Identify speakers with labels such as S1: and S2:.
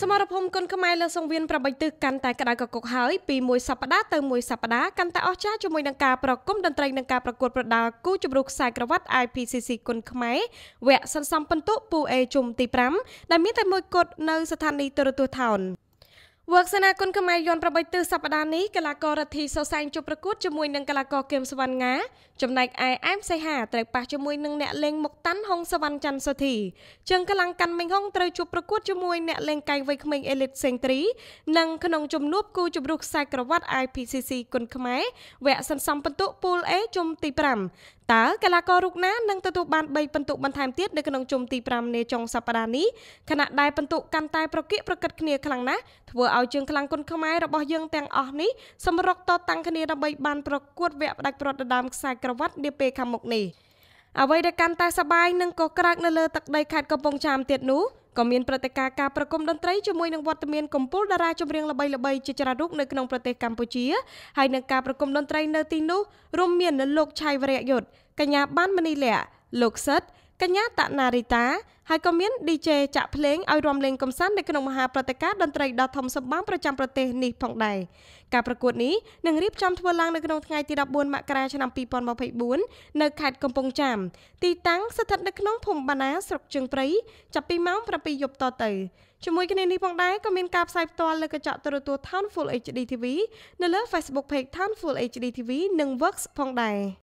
S1: សមរភូមិគុនខ្មែរលើសង្វៀនប្របីទិសកាន់តែក្តៅកគុកហើយពីមួយសប្តាហ៍ទៅមួយសប្តាហ៍កាន់តែអស្ចារ្យជាមួយនឹងការប្រគំតន្ត្រីនិងការប្រកួតប្រដាល់គូជម្រុះខ្សែក្រវ៉ាត់ IPCC គុនខ្មែរវគ្គសន្សំពិន្ទុពូអេជុំទី5ដែលមានតែមួយគត់នៅស្ថានីយ៍ទូរទស្សន៍ថោនវើកសនាគុណខ្មែរយន់8ទិសសប្តាហ៍នេះកីឡាកររដ្ឋីសសែងជួបប្រកួតជាមួយនឹងកីឡាករគឹមសវណ្ណងាចំណែកឯអែមសៃហាត្រូវប៉ះជាមួយនឹងអ្នកលេងមុកតាន់ហុងសវណ្ណច័ន្ទសុធីជើងកលាំងកាន់មិញហុងត្រូវជួបប្រកួតជាមួយអ្នកលេងកែងវ័យក្មេងអេលីតសេងទ្រី និងក្នុងជំនួបគូជម្រុះខ្សែក្រវ៉ាត់ IPCC គុណខ្មែរវគ្គសន្សំពិន្ទុពូល A ជុំទី5តើកីឡាកររូបណានឹងទទួលបាន3ពិន្ទុបន្ថែមទៀតនៅ ក្នុងជុំទី5នៃចុងសប្តាហ៍នេះខណៈដែលពិន្ទុកាន់តែប្រកៀកប្រកិតគ្នាខ្លាំងណាស់ធ្វើឲ្យជើងខ្លាំងគុនខ្មែររបស់យើងទាំងអស់នេះសម្រុកតតាំងគ្នាដើម្បីបានប្រកួតវគ្គផ្ដាច់ប្រត់ដណ្ដើមខ្សែក្រវ៉ាត់នាពេលខាងមុខនេះអ្វីដែលកាន់តែសប្បាយនិងក៏ក្រើកនៅលើទឹកដីខេត្តកំពង់ចាមទៀតនោះក៏មានព្រឹត្តិការណ៍ការប្រគំតន្ត្រីជាមួយនឹងវត្តមានកំពូលតារាចម្រៀងល្បីៗជាច្រើនរូបនៅក្នុងប្រទេសកម្ពុជាហើយនឹងការប្រគំតន្ត្រីនៅទីនោះរួមមានលោកឆៃវរៈយុទ្ធកញ្ញាបានមនីលៈលោកសិទ្ធកញ្ញាតណារីតាហើយក៏មាន DJ ចាក់ភ្លេងឲ្យរាំលេងកំសាន្តនៅក្នុងមហាព្រឹត្តិការណ៍តន្ត្រីដ៏ធំសម្បើមប្រចាំប្រទេសនេះផងដែរការប្រកួតនេះនឹងរៀបចំធ្វើឡើងនៅក្នុងថ្ងៃទី14មករាឆ្នាំ2024នៅខេត្តកំពង់ចាមទីតាំងស្ថិតនៅក្នុងភូមិបាណាស្រុកជើងព្រៃចាប់ពីម៉ោង7យប់តទៅជាមួយគ្នានេះផងដែរក៏មានការផ្សាយផ្ទាល់លើកញ្ចក់ទូរទស្សន៍ Town Full HD TV នៅលើ Facebook Page Town Full HD TV និង Works ផងដែរ